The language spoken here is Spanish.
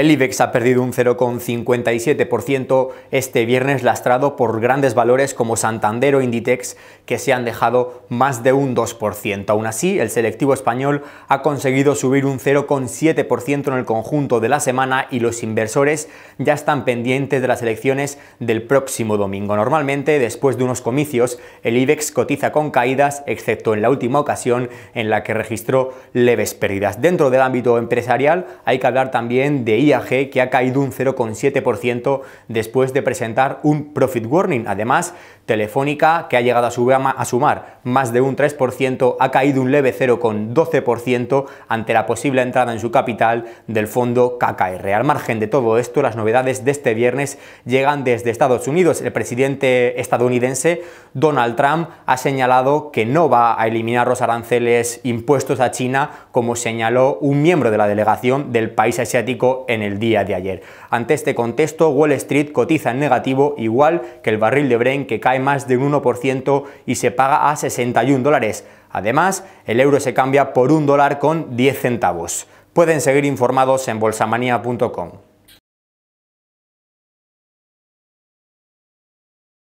El IBEX ha perdido un 0,57% este viernes lastrado por grandes valores como Santander o Inditex que se han dejado más de un 2%. Aún así, el selectivo español ha conseguido subir un 0,7% en el conjunto de la semana y los inversores ya están pendientes de las elecciones del próximo domingo. Normalmente, después de unos comicios, el IBEX cotiza con caídas, excepto en la última ocasión en la que registró leves pérdidas. Dentro del ámbito empresarial hay que hablar también de que ha caído un 0,7% después de presentar un profit warning. Además, Telefónica, que ha llegado a, a sumar más de un 3%, ha caído un leve 0,12% ante la posible entrada en su capital del fondo KKR. Al margen de todo esto, las novedades de este viernes llegan desde Estados Unidos. El presidente estadounidense Donald Trump ha señalado que no va a eliminar los aranceles impuestos a China, como señaló un miembro de la delegación del país asiático en el día de ayer. Ante este contexto, Wall Street cotiza en negativo igual que el barril de Brent que cae más de un 1% y se paga a 61 dólares. Además, el euro se cambia por un dólar con 10 centavos. Pueden seguir informados en bolsamanía.com.